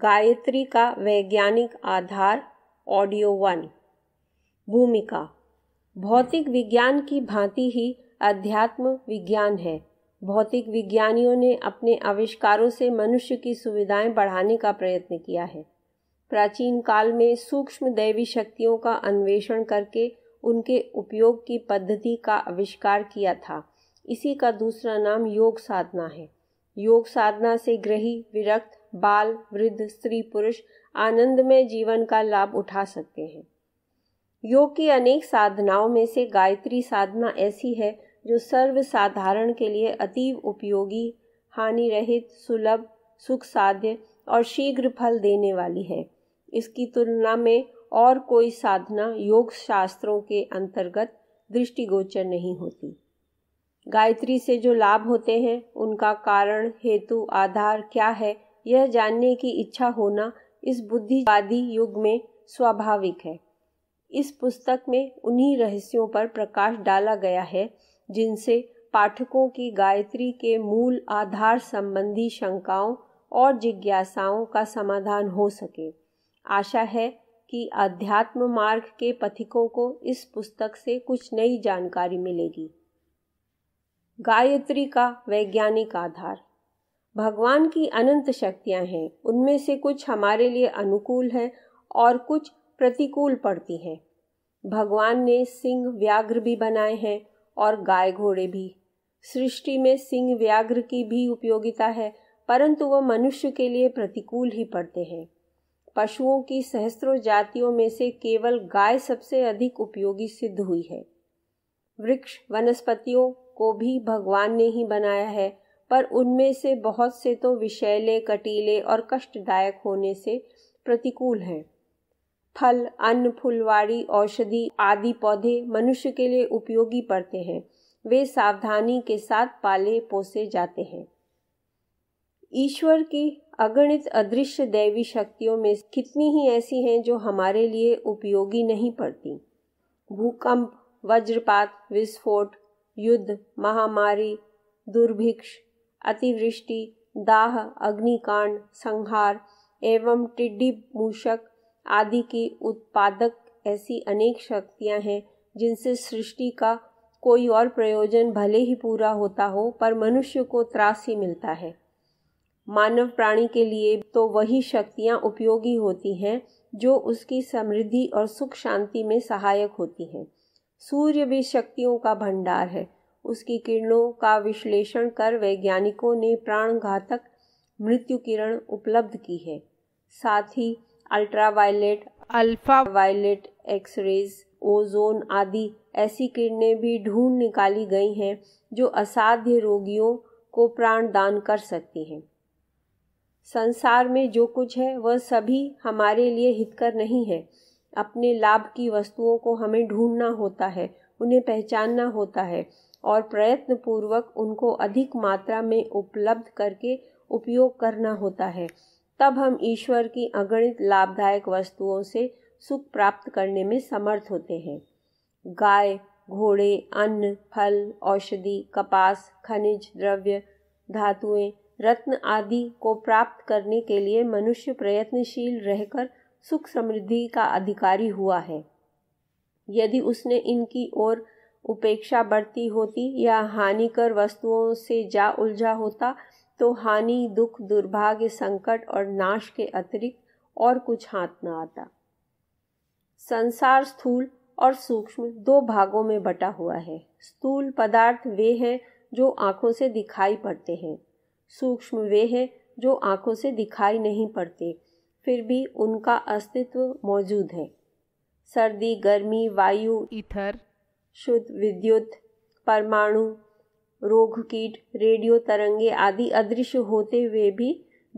गायत्री का वैज्ञानिक आधार audio one भूमिका भौतिक विज्ञान की भांति ही अध्यात्म विज्ञान है भौतिक विज्ञानियों ने अपने आविष्कारों से मनुष्य की सुविधाएं बढ़ाने का प्रयत्न किया है प्राचीन काल में सूक्ष्म दैवी शक्तियों का अन्वेषण करके उनके उपयोग की पद्धति का आविष्कार किया था इसी का दूसरा नाम योग साधना है योग साधना से ग्रही विरक्त बाल वृद्ध स्त्री पुरुष आनंद में जीवन का लाभ उठा सकते हैं योग की अनेक साधनाओं में से गायत्री साधना ऐसी है जो सर्व साधारण के लिए अतीव उपयोगी हानि रहित सुलभ सुख साध्य और शीघ्र फल देने वाली है इसकी तुलना में और कोई साधना योग शास्त्रों के अंतर्गत दृष्टिगोचर नहीं होती गायत्री से जो लाभ होते हैं उनका कारण हेतु आधार क्या है यह जानने की इच्छा होना इस बुद्धिवादी युग में स्वाभाविक है इस पुस्तक में उन्हीं रहस्यों पर प्रकाश डाला गया है जिनसे पाठकों की गायत्री के मूल आधार संबंधी शंकाओं और जिज्ञासाओं का समाधान हो सके आशा है कि आध्यात्म मार्ग के पथिकों को इस पुस्तक से कुछ नई जानकारी मिलेगी गायत्री का वैज्ञानिक आधार भगवान की अनंत शक्तियाँ हैं उनमें से कुछ हमारे लिए अनुकूल है और कुछ प्रतिकूल पड़ती हैं भगवान ने सिंह व्याघ्र भी बनाए हैं और गाय घोड़े भी सृष्टि में सिंह व्याघ्र की भी उपयोगिता है परंतु वह मनुष्य के लिए प्रतिकूल ही पड़ते हैं पशुओं की सहस्त्रों जातियों में से केवल गाय सबसे अधिक उपयोगी सिद्ध हुई है वृक्ष वनस्पतियों को भी भगवान ने ही बनाया है पर उनमें से बहुत से तो विषैले कटीले और कष्टदायक होने से प्रतिकूल हैं फल अन्न फुलवाड़ी औषधि आदि पौधे मनुष्य के लिए उपयोगी पड़ते हैं वे सावधानी के साथ पाले पोसे जाते हैं ईश्वर की अगणित अदृश्य दैवी शक्तियों में कितनी ही ऐसी हैं जो हमारे लिए उपयोगी नहीं पड़ती भूकंप वज्रपात विस्फोट युद्ध महामारी दुर्भिक्ष अतिवृष्टि दाह अग्निकांड संहार एवं टिड्डी मूषक आदि की उत्पादक ऐसी अनेक शक्तियां हैं जिनसे सृष्टि का कोई और प्रयोजन भले ही पूरा होता हो पर मनुष्य को त्रास ही मिलता है मानव प्राणी के लिए तो वही शक्तियाँ उपयोगी होती हैं जो उसकी समृद्धि और सुख शांति में सहायक होती हैं सूर्य भी शक्तियों का भंडार है उसकी किरणों का विश्लेषण कर वैज्ञानिकों ने प्राणघातक मृत्यु किरण उपलब्ध की है साथ ही ultraviolet alpha violet X rays ozone आदि ऐसी किरणें भी ढूंढ निकाली गई हैं जो असाध्य रोगियों को प्राण दान कर सकती हैं संसार में जो कुछ है वह सभी हमारे लिए हितकर नहीं है अपने लाभ की वस्तुओं को हमें ढूंढना होता है उन्हें पहचानना होता है और प्रयत्न पूर्वक उनको अधिक मात्रा में उपलब्ध करके उपयोग करना होता है तब हम ईश्वर की अगणित लाभदायक वस्तुओं से सुख प्राप्त करने में समर्थ होते हैं गाय घोड़े अन्न फल औषधि कपास खनिज द्रव्य धातुएं रत्न आदि को प्राप्त करने के लिए मनुष्य प्रयत्नशील रहकर सुख समृद्धि का अधिकारी हुआ है यदि उसने इनकी ओर उपेक्षा बढ़ती होती या हानिकर वस्तुओं से जा उलझा होता तो हानि दुख दुर्भाग्य संकट और नाश के अतिरिक्त और कुछ हाथ न आता संसार स्थूल और सूक्ष्म दो भागों में बटा हुआ है स्थूल पदार्थ वे हैं जो आँखों से दिखाई पड़ते हैं सूक्ष्म वे हैं जो आँखों से दिखाई नहीं पड़ते फिर भी उनका अस्तित्व मौजूद है सर्दी गर्मी वायु इथर शुद्ध विद्युत परमाणु रोग कीट रेडियो तरंगे आदि अदृश्य होते हुए भी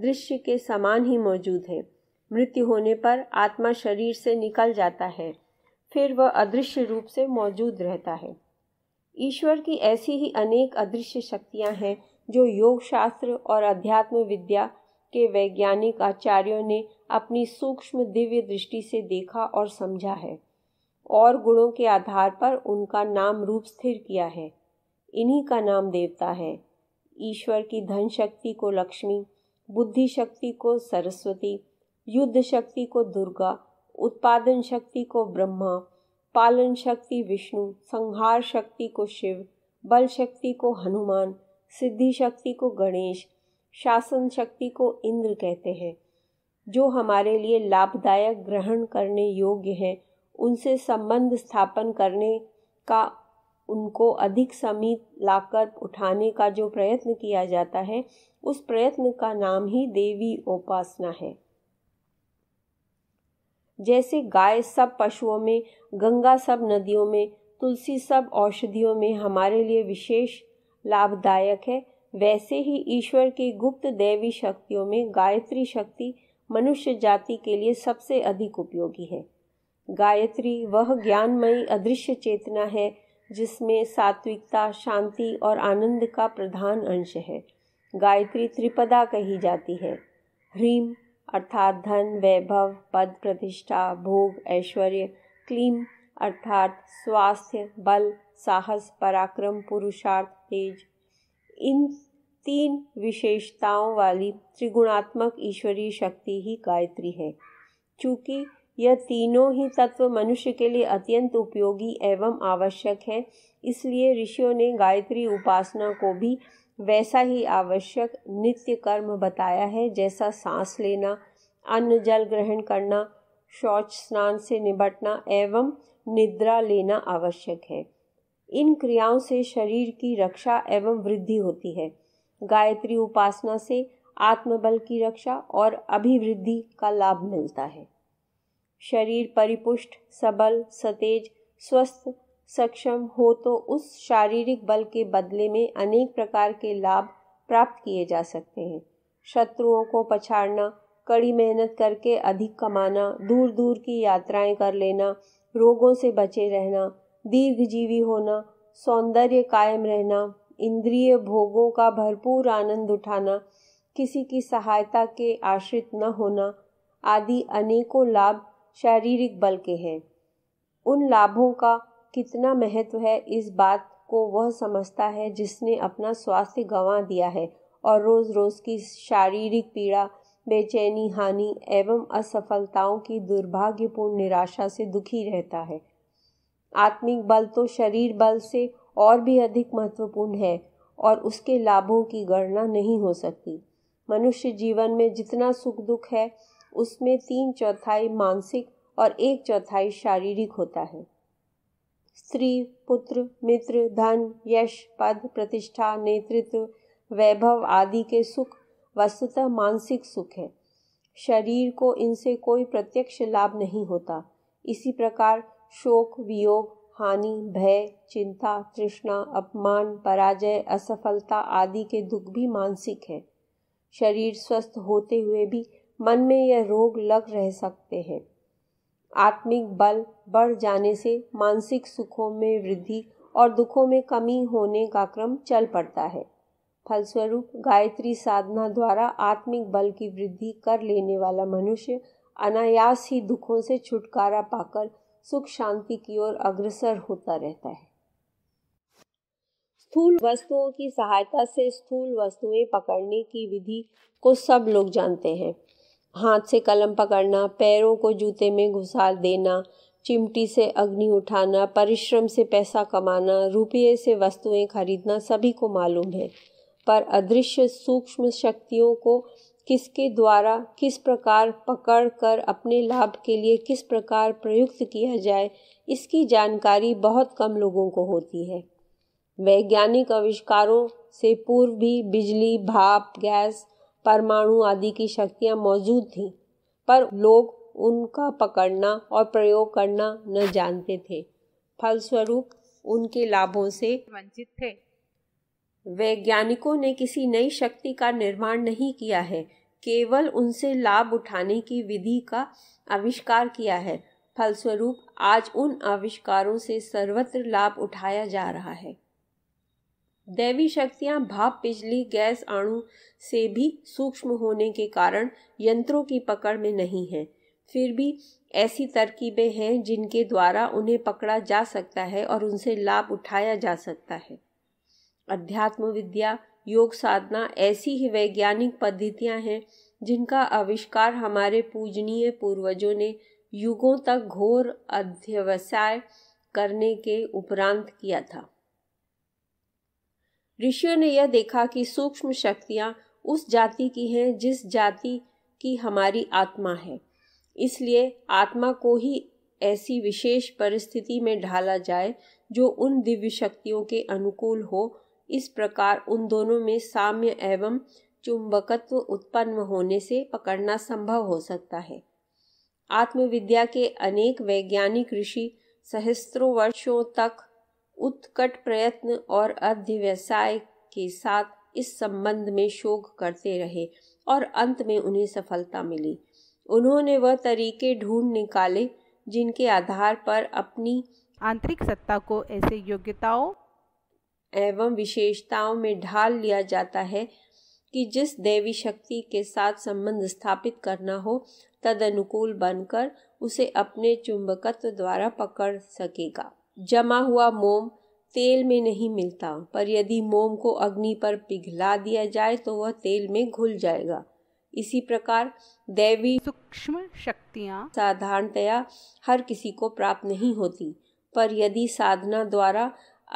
दृश्य के समान ही मौजूद है मृत्यु होने पर आत्मा शरीर से निकल जाता है फिर वह अदृश्य रूप से मौजूद रहता है ईश्वर की ऐसी ही अनेक अदृश्य शक्तियां हैं जो योग शास्त्र और अध्यात्म विद्या के वैज्ञानिक आचार्यों ने अपनी सूक्ष्म दिव्य दृष्टि से देखा और समझा है और गुणों के आधार पर उनका नाम रूप स्थिर किया है इन्हीं का नाम देवता है ईश्वर की धन शक्ति को लक्ष्मी बुद्धि शक्ति को सरस्वती युद्ध शक्ति को दुर्गा उत्पादन शक्ति को ब्रह्मा पालन शक्ति विष्णु संहार शक्ति को शिव बल शक्ति को हनुमान सिद्धि शक्ति को गणेश शासन शक्ति को इंद्र कहते हैं जो हमारे लिए लाभदायक ग्रहण करने योग्य हैं उनसे संबंध स्थापन करने का उनको अधिक समीप लाकर उठाने का जो प्रयत्न किया जाता है उस प्रयत्न का नाम ही देवी उपासना है जैसे गाय सब पशुओं में गंगा सब नदियों में तुलसी सब औषधियों में हमारे लिए विशेष लाभदायक है वैसे ही ईश्वर की गुप्त देवी शक्तियों में गायत्री शक्ति मनुष्य जाति के लिए सबसे अधिक उपयोगी है गायत्री वह ज्ञानमयी अदृश्य चेतना है जिसमें सात्विकता शांति और आनंद का प्रधान अंश है गायत्री त्रिपदा कही जाती है ह्रीम अर्थात धन वैभव पद प्रतिष्ठा भोग ऐश्वर्य क्लीम अर्थात स्वास्थ्य बल साहस पराक्रम पुरुषार्थ तेज इन तीन विशेषताओं वाली त्रिगुणात्मक ईश्वरीय शक्ति ही गायत्री है चूँकि यह तीनों ही तत्व मनुष्य के लिए अत्यंत उपयोगी एवं आवश्यक है इसलिए ऋषियों ने गायत्री उपासना को भी वैसा ही आवश्यक नित्य कर्म बताया है जैसा सांस लेना अन्न जल ग्रहण करना शौच स्नान से निपटना एवं निद्रा लेना आवश्यक है इन क्रियाओं से शरीर की रक्षा एवं वृद्धि होती है गायत्री उपासना से आत्मबल की रक्षा और अभिवृद्धि का लाभ मिलता है शरीर परिपुष्ट सबल सतेज स्वस्थ सक्षम हो तो उस शारीरिक बल के बदले में अनेक प्रकार के लाभ प्राप्त किए जा सकते हैं शत्रुओं को पछाड़ना कड़ी मेहनत करके अधिक कमाना दूर दूर की यात्राएं कर लेना रोगों से बचे रहना दीर्घजीवी होना सौंदर्य कायम रहना इंद्रिय भोगों का भरपूर आनंद उठाना किसी की सहायता के आश्रित न होना आदि अनेकों लाभ शारीरिक बल के हैं उन लाभों का कितना महत्व है इस बात को वह समझता है जिसने अपना स्वास्थ्य गंवा दिया है और रोज़ रोज़ की शारीरिक पीड़ा बेचैनी हानि एवं असफलताओं की दुर्भाग्यपूर्ण निराशा से दुखी रहता है आत्मिक बल तो शरीर बल से और भी अधिक महत्वपूर्ण है और उसके लाभों की गणना नहीं हो सकती मनुष्य जीवन में जितना सुख दुख है उसमें तीन चौथाई मानसिक और एक चौथाई शारीरिक होता है स्त्री पुत्र मित्र धन यश पद प्रतिष्ठा नेतृत्व वैभव आदि के सुख वस्तुतः मानसिक सुख है शरीर को इनसे कोई प्रत्यक्ष लाभ नहीं होता इसी प्रकार शोक वियोग हानि भय चिंता तृष्णा अपमान पराजय असफलता आदि के दुख भी मानसिक है शरीर स्वस्थ होते हुए भी मन में यह रोग लग रह सकते हैं आत्मिक बल बढ़ जाने से मानसिक सुखों में वृद्धि और दुखों में कमी होने का क्रम चल पड़ता है फलस्वरूप गायत्री साधना द्वारा आत्मिक बल की वृद्धि कर लेने वाला मनुष्य अनायास ही दुखों से छुटकारा पाकर सुख शांति की ओर अग्रसर होता रहता है स्थूल वस्तुओं की सहायता से स्थूल वस्तुएं पकड़ने की विधि को सब लोग जानते हैं हाथ से कलम पकड़ना पैरों को जूते में घुसा देना चिमटी से अग्नि उठाना परिश्रम से पैसा कमाना रुपये से वस्तुएं खरीदना सभी को मालूम है पर अदृश्य सूक्ष्म शक्तियों को किसके द्वारा किस प्रकार पकड़ कर अपने लाभ के लिए किस प्रकार प्रयुक्त किया जाए इसकी जानकारी बहुत कम लोगों को होती है वैज्ञानिक आविष्कारों से पूर्व भी बिजली भाप गैस परमाणु आदि की शक्तियाँ मौजूद थीं पर लोग उनका पकड़ना और प्रयोग करना न जानते थे फलस्वरूप उनके लाभों से वंचित थे वैज्ञानिकों ने किसी नई शक्ति का निर्माण नहीं किया है केवल उनसे लाभ उठाने की विधि का आविष्कार किया है फलस्वरूप आज उन आविष्कारों से सर्वत्र लाभ उठाया जा रहा है दैवी शक्तियां भाप बिजली गैस अणु से भी सूक्ष्म होने के कारण यंत्रों की पकड़ में नहीं हैं फिर भी ऐसी तरकीबें हैं जिनके द्वारा उन्हें पकड़ा जा सकता है और उनसे लाभ उठाया जा सकता है अध्यात्म विद्या योग साधना ऐसी ही वैज्ञानिक पद्धतियां हैं जिनका आविष्कार हमारे पूजनीय पूर्वजों ने युगों तक घोर अध्यवसाय करने के उपरांत किया था ऋषियों ने यह देखा कि सूक्ष्म शक्तियाँ उस जाति की हैं जिस जाति की हमारी आत्मा है इसलिए आत्मा को ही ऐसी विशेष परिस्थिति में ढाला जाए जो उन दिव्य शक्तियों के अनुकूल हो इस प्रकार उन दोनों में साम्य एवं चुंबकत्व उत्पन्न होने से पकड़ना संभव हो सकता है आत्मविद्या के अनेक वैज्ञानिक ऋषि सहस्त्रों वर्षों तक उत्कट प्रयत्न और अध्यवसाय के साथ इस संबंध में शोध करते रहे और अंत में उन्हें सफलता मिली उन्होंने वह तरीके ढूंढ निकाले जिनके आधार पर अपनी आंतरिक सत्ता को ऐसे योग्यताओं एवं विशेषताओं में ढाल लिया जाता है कि जिस देवी शक्ति के साथ संबंध स्थापित करना हो तद अनुकूल बनकर उसे अपने चुंबकत्व द्वारा पकड़ सकेगा जमा हुआ मोम तेल में नहीं मिलता पर यदि मोम को अग्नि पर पिघला दिया जाए तो वह तेल में घुल जाएगा इसी प्रकार दैवी सूक्ष्म शक्तियाँ साधारणतया हर किसी को प्राप्त नहीं होती पर यदि साधना द्वारा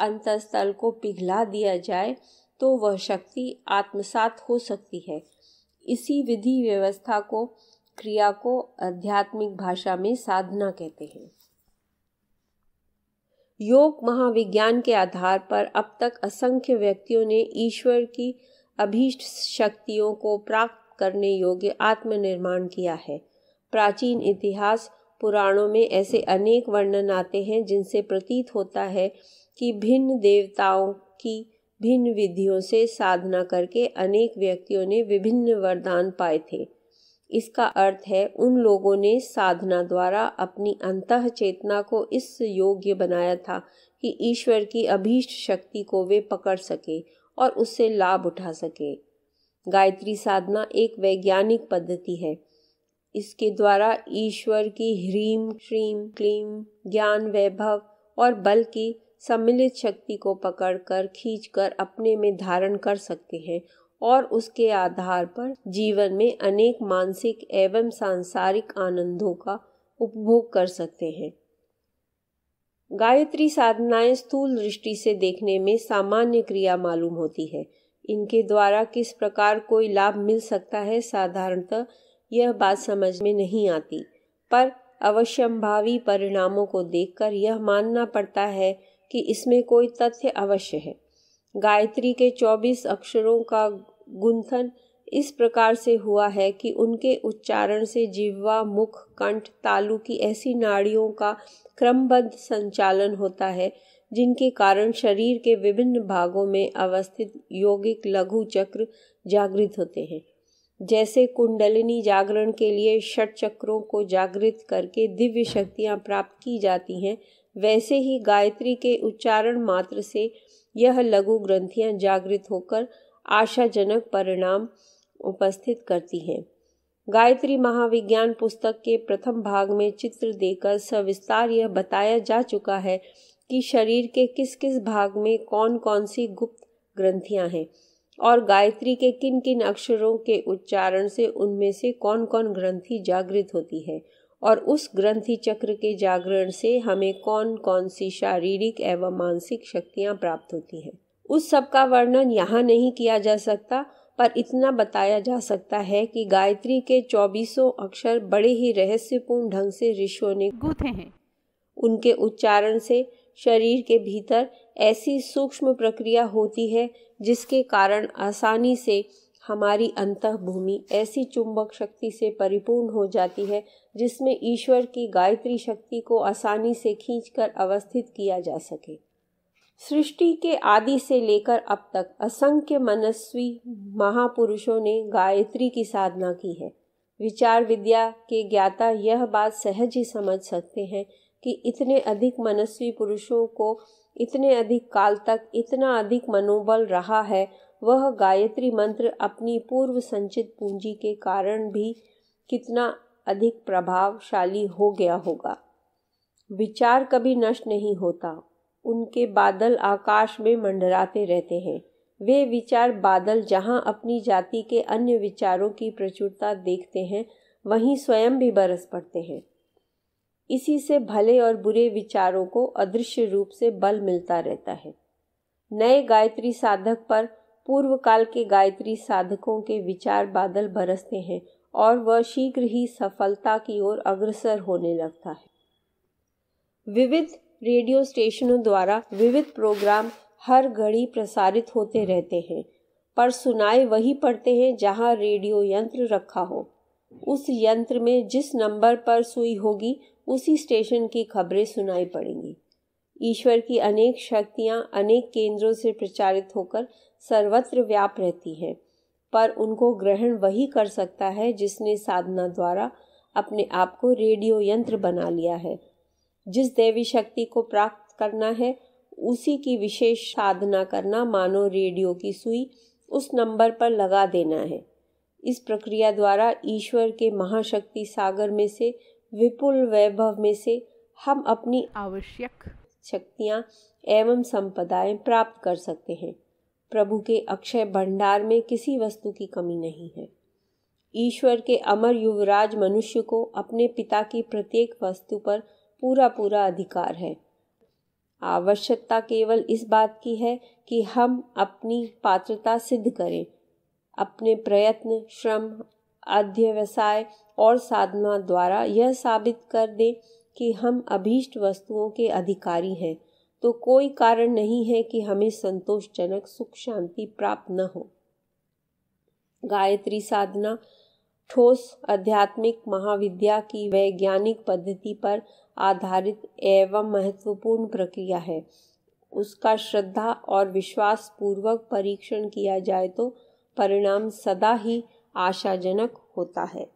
अंतस्थल को पिघला दिया जाए तो वह शक्ति आत्मसात हो सकती है इसी विधि व्यवस्था को क्रिया को आध्यात्मिक भाषा में साधना कहते हैं योग महाविज्ञान के आधार पर अब तक असंख्य व्यक्तियों ने ईश्वर की अभीष्ट शक्तियों को प्राप्त करने योग्य आत्मनिर्माण किया है प्राचीन इतिहास पुराणों में ऐसे अनेक वर्णन आते हैं जिनसे प्रतीत होता है कि भिन्न देवताओं की भिन्न विधियों से साधना करके अनेक व्यक्तियों ने विभिन्न वरदान पाए थे इसका अर्थ है उन लोगों ने साधना द्वारा अपनी अंत चेतना को इस योग्य बनाया था कि ईश्वर की अभीष्ट शक्ति को वे पकड़ सके और उससे लाभ उठा सके गायत्री साधना एक वैज्ञानिक पद्धति है इसके द्वारा ईश्वर की ह्रीम श्रीम क्लीम ज्ञान वैभव और बल की सम्मिलित शक्ति को पकड़कर खींचकर अपने में धारण कर सकते हैं और उसके आधार पर जीवन में अनेक मानसिक एवं सांसारिक आनंदों का उपभोग कर सकते हैं गायत्री साधनाएं स्थूल दृष्टि से देखने में सामान्य क्रिया मालूम होती है इनके द्वारा किस प्रकार कोई लाभ मिल सकता है साधारणतः यह बात समझ में नहीं आती पर अवश्यंभावी परिणामों को देखकर यह मानना पड़ता है कि इसमें कोई तथ्य अवश्य है गायत्री के 24 अक्षरों का गुंथन इस प्रकार से हुआ है कि उनके उच्चारण से जिह्वा मुख कंठ तालु की ऐसी नाड़ियों का क्रमबद्ध संचालन होता है जिनके कारण शरीर के विभिन्न भागों में अवस्थित यौगिक लघु चक्र जागृत होते हैं जैसे कुंडलिनी जागरण के लिए षट चक्रों को जागृत करके दिव्य शक्तियाँ प्राप्त की जाती हैं वैसे ही गायत्री के उच्चारण मात्र से यह लघु ग्रंथियाँ जागृत होकर आशाजनक परिणाम उपस्थित करती हैं गायत्री महाविज्ञान पुस्तक के प्रथम भाग में चित्र देकर सविस्तार यह बताया जा चुका है कि शरीर के किस किस भाग में कौन कौन सी गुप्त ग्रंथियां हैं और गायत्री के किन किन अक्षरों के उच्चारण से उनमें से कौन कौन ग्रंथि जागृत होती है और उस ग्रंथि चक्र के जागरण से हमें कौन कौन सी शारीरिक एवं मानसिक शक्तियाँ प्राप्त होती हैं उस सब का वर्णन यहाँ नहीं किया जा सकता पर इतना बताया जा सकता है कि गायत्री के चौबीसों अक्षर बड़े ही रहस्यपूर्ण ढंग से ऋषियों ने गूथे हैं उनके उच्चारण से शरीर के भीतर ऐसी सूक्ष्म प्रक्रिया होती है जिसके कारण आसानी से हमारी अंतभूमि ऐसी चुंबक शक्ति से परिपूर्ण हो जाती है जिसमें ईश्वर की गायत्री शक्ति को आसानी से खींचकर अवस्थित किया जा सके सृष्टि के आदि से लेकर अब तक असंख्य मनस्वी महापुरुषों ने गायत्री की साधना की है विचार विद्या के ज्ञाता यह बात सहज ही समझ सकते हैं कि इतने अधिक मनस्वी पुरुषों को इतने अधिक काल तक इतना अधिक मनोबल रहा है वह गायत्री मंत्र अपनी पूर्व संचित पूंजी के कारण भी कितना अधिक प्रभावशाली हो गया होगा विचार कभी नष्ट नहीं होता उनके बादल आकाश में मंडराते रहते हैं वे विचार बादल जहाँ अपनी जाति के अन्य विचारों की प्रचुरता देखते हैं वहीं स्वयं भी बरस पड़ते हैं इसी से भले और बुरे विचारों को अदृश्य रूप से बल मिलता रहता है नए गायत्री साधक पर पूर्व काल के गायत्री साधकों के विचार बादल बरसते हैं और वह शीघ्र ही सफलता की ओर अग्रसर होने लगता है विविध रेडियो स्टेशनों द्वारा विविध प्रोग्राम हर घड़ी प्रसारित होते रहते हैं पर सुनाए वही पड़ते हैं जहाँ रेडियो यंत्र रखा हो उस यंत्र में जिस नंबर पर सुई होगी उसी स्टेशन की खबरें सुनाई पड़ेंगी ईश्वर की अनेक शक्तियाँ अनेक केंद्रों से प्रचारित होकर सर्वत्र व्याप रहती हैं पर उनको ग्रहण वही कर सकता है जिसने साधना द्वारा अपने आप को रेडियो यंत्र बना लिया है जिस देवी शक्ति को प्राप्त करना है उसी की विशेष साधना करना मानो रेडियो की सुई उस नंबर पर लगा देना है इस प्रक्रिया द्वारा ईश्वर के महाशक्ति सागर में से विपुल वैभव में से हम अपनी आवश्यक शक्तियाँ एवं संपदाएं प्राप्त कर सकते हैं प्रभु के अक्षय भंडार में किसी वस्तु की कमी नहीं है ईश्वर के अमर युवराज मनुष्य को अपने पिता की प्रत्येक वस्तु पर पूरा पूरा अधिकार है आवश्यकता केवल इस बात की है कि हम अपनी पात्रता सिद्ध करें अपने प्रयत्न श्रम अध्यवसाय और साधना द्वारा यह साबित कर दें कि हम अभीष्ट वस्तुओं के अधिकारी हैं तो कोई कारण नहीं है कि हमें संतोषजनक सुख शांति प्राप्त न हो गायत्री साधना ठोस आध्यात्मिक महाविद्या की वैज्ञानिक पद्धति पर आधारित एवं महत्वपूर्ण प्रक्रिया है उसका श्रद्धा और विश्वास पूर्वक परीक्षण किया जाए तो परिणाम सदा ही आशाजनक होता है